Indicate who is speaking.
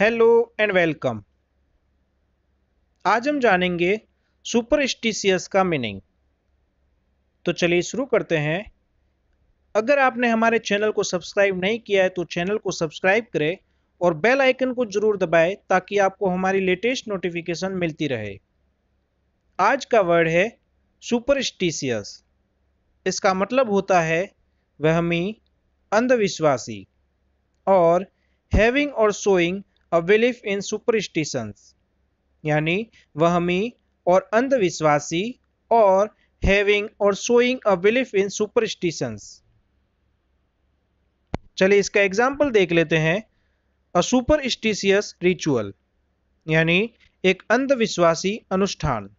Speaker 1: hello and welcome आज हम जानेंगे सुपरस्टिशियस का मीनिंग तो चलिए शुरू करते हैं अगर आपने हमारे चैनल को सब्सक्राइब नहीं किया है तो चैनल को सब्सक्राइब करें और बेल आइकन को जरूर दबाएं ताकि आपको हमारी लेटेस्ट नोटिफिकेशन मिलती रहे आज का वर्ड है सुपरस्टिशियस इसका मतलब होता है वहमी अंधविश्वासी और हैविंग और showing a belief in superstitions यानी वहमी और अंधविश्वासी और हैविंग और showing a belief in superstitions चलिए इसका एग्जाम्पल देख लेते हैं अ सुपरस्टिशियस रिचुअल यानी एक अंधविश्वासी अनुष्ठान